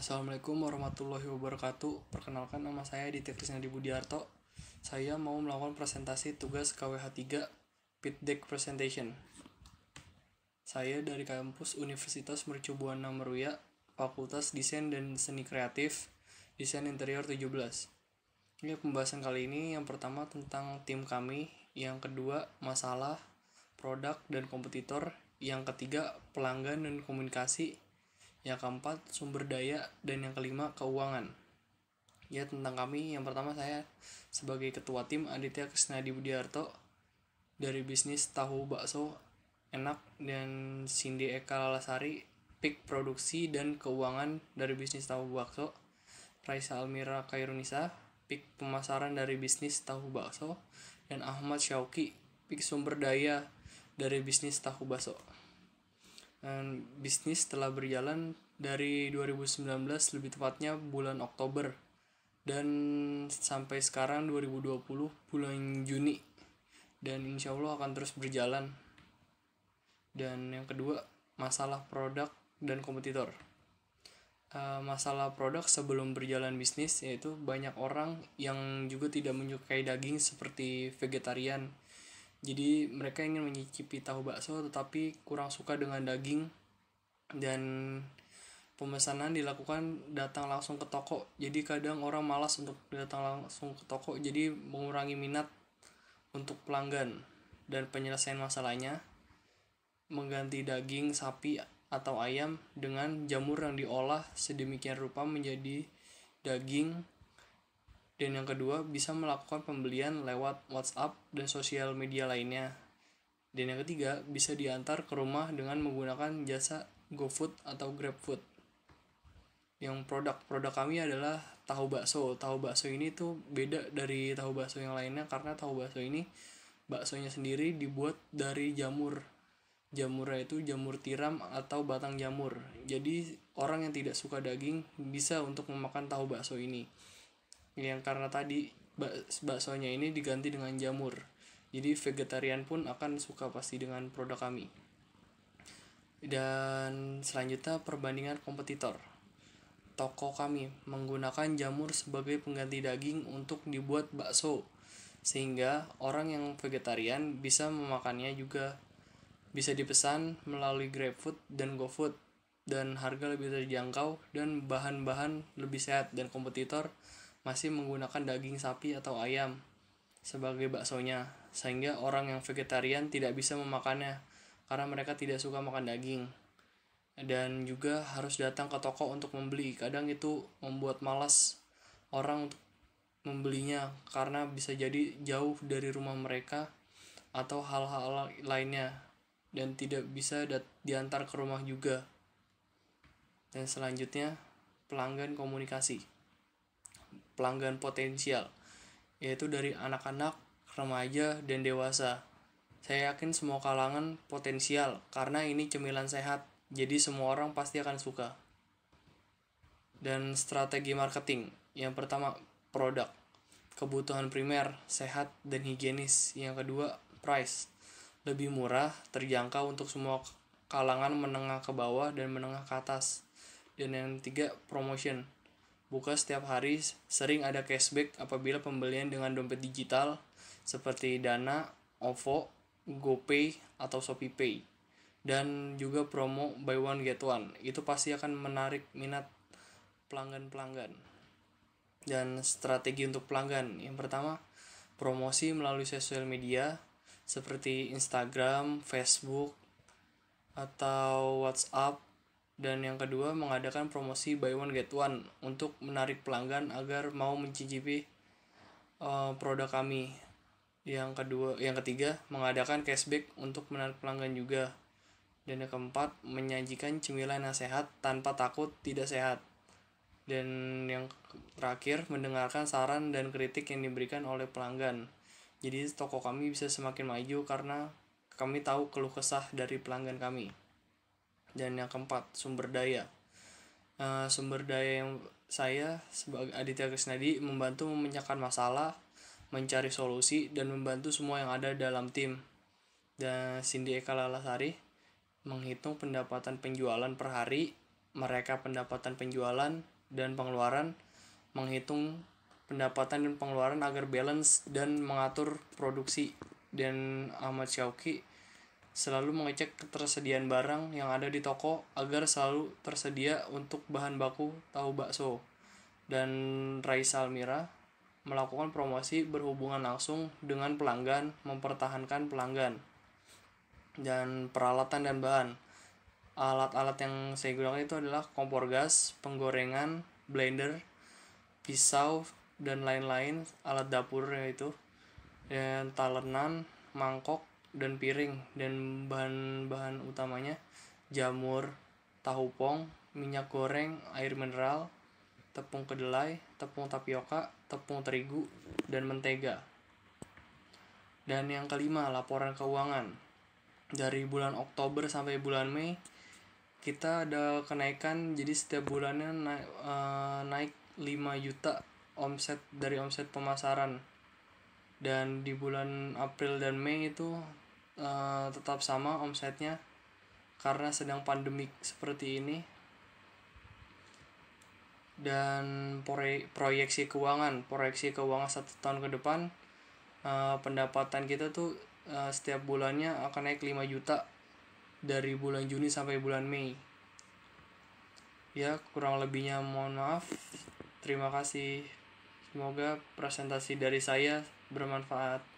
Assalamualaikum warahmatullahi wabarakatuh. Perkenalkan nama saya Aditya Krisnadi Budiarto. Saya mau melakukan presentasi tugas KWH 3 Pit Deck Presentation. Saya dari kampus Universitas Mercu Buana Meruya, Fakultas Desain dan Seni Kreatif, Desain Interior 17. Ini pembahasan kali ini yang pertama tentang tim kami, yang kedua masalah, produk dan kompetitor, yang ketiga pelanggan dan komunikasi, yang keempat sumber daya dan yang kelima keuangan ya tentang kami yang pertama saya sebagai ketua tim Aditya Kesnadi Budiarto dari bisnis tahu bakso enak dan Cindy Eka Lalasari pik produksi dan keuangan dari bisnis tahu bakso Raisa Almira Kairunisa pik pemasaran dari bisnis tahu bakso dan Ahmad Syauki pik sumber daya dari bisnis tahu bakso dan bisnis telah berjalan dari 2019 lebih tepatnya bulan Oktober dan sampai sekarang 2020 bulan Juni dan insya Allah akan terus berjalan dan yang kedua masalah produk dan kompetitor uh, masalah produk sebelum berjalan bisnis yaitu banyak orang yang juga tidak menyukai daging seperti vegetarian jadi mereka ingin menyicipi tahu bakso tetapi kurang suka dengan daging dan pemesanan dilakukan datang langsung ke toko. Jadi kadang orang malas untuk datang langsung ke toko jadi mengurangi minat untuk pelanggan dan penyelesaian masalahnya mengganti daging sapi atau ayam dengan jamur yang diolah sedemikian rupa menjadi daging dan yang kedua, bisa melakukan pembelian lewat WhatsApp dan sosial media lainnya. Dan yang ketiga, bisa diantar ke rumah dengan menggunakan jasa GoFood atau GrabFood. Yang produk-produk kami adalah tahu bakso. Tahu bakso ini tuh beda dari tahu bakso yang lainnya karena tahu bakso ini baksonya sendiri dibuat dari jamur. Jamurnya itu jamur tiram atau batang jamur. Jadi orang yang tidak suka daging bisa untuk memakan tahu bakso ini yang karena tadi baksonya ini diganti dengan jamur. Jadi vegetarian pun akan suka pasti dengan produk kami. Dan selanjutnya perbandingan kompetitor. Toko kami menggunakan jamur sebagai pengganti daging untuk dibuat bakso. Sehingga orang yang vegetarian bisa memakannya juga bisa dipesan melalui GrabFood dan GoFood dan harga lebih terjangkau dan bahan-bahan lebih sehat dan kompetitor masih menggunakan daging sapi atau ayam sebagai baksonya, sehingga orang yang vegetarian tidak bisa memakannya karena mereka tidak suka makan daging. Dan juga harus datang ke toko untuk membeli. Kadang itu membuat malas orang untuk membelinya karena bisa jadi jauh dari rumah mereka atau hal-hal lainnya dan tidak bisa diantar ke rumah juga. Dan selanjutnya, pelanggan komunikasi pelanggan potensial, yaitu dari anak-anak, remaja, dan dewasa. Saya yakin semua kalangan potensial karena ini cemilan sehat, jadi semua orang pasti akan suka. Dan strategi marketing, yang pertama produk, kebutuhan primer, sehat, dan higienis. Yang kedua price, lebih murah, terjangkau untuk semua kalangan menengah ke bawah dan menengah ke atas. Dan yang ketiga promotion, buka setiap hari sering ada cashback apabila pembelian dengan dompet digital seperti Dana, OVO, GoPay, atau ShopeePay. Dan juga promo buy one get one. Itu pasti akan menarik minat pelanggan-pelanggan. Dan strategi untuk pelanggan. Yang pertama, promosi melalui sosial media seperti Instagram, Facebook, atau WhatsApp dan yang kedua, mengadakan promosi buy one get one untuk menarik pelanggan agar mau mencicipi uh, produk kami. Yang kedua, yang ketiga, mengadakan cashback untuk menarik pelanggan juga. Dan yang keempat, menyajikan cemilan yang sehat tanpa takut tidak sehat. Dan yang terakhir, mendengarkan saran dan kritik yang diberikan oleh pelanggan. Jadi toko kami bisa semakin maju karena kami tahu keluh kesah dari pelanggan kami dan yang keempat sumber daya uh, sumber daya yang saya sebagai Aditya Krisnadi membantu memecahkan masalah mencari solusi dan membantu semua yang ada dalam tim dan Cindy Eka Lalasari menghitung pendapatan penjualan per hari mereka pendapatan penjualan dan pengeluaran menghitung pendapatan dan pengeluaran agar balance dan mengatur produksi dan Ahmad Syauki selalu mengecek ketersediaan barang yang ada di toko agar selalu tersedia untuk bahan baku tahu bakso. Dan Raisa Almira melakukan promosi berhubungan langsung dengan pelanggan, mempertahankan pelanggan dan peralatan dan bahan. Alat-alat yang saya gunakan itu adalah kompor gas, penggorengan, blender, pisau dan lain-lain alat dapur yaitu dan talenan mangkok dan piring dan bahan-bahan utamanya jamur, tahu pong, minyak goreng, air mineral, tepung kedelai, tepung tapioka, tepung terigu, dan mentega. Dan yang kelima, laporan keuangan. Dari bulan Oktober sampai bulan Mei, kita ada kenaikan, jadi setiap bulannya eh, naik, uh, naik 5 juta omset dari omset pemasaran. Dan di bulan April dan Mei itu uh, tetap sama omsetnya karena sedang pandemik seperti ini dan proyeksi keuangan proyeksi keuangan satu tahun ke depan uh, pendapatan kita tuh uh, setiap bulannya akan naik 5 juta dari bulan Juni sampai bulan Mei ya kurang lebihnya mohon maaf terima kasih semoga presentasi dari saya bermanfaat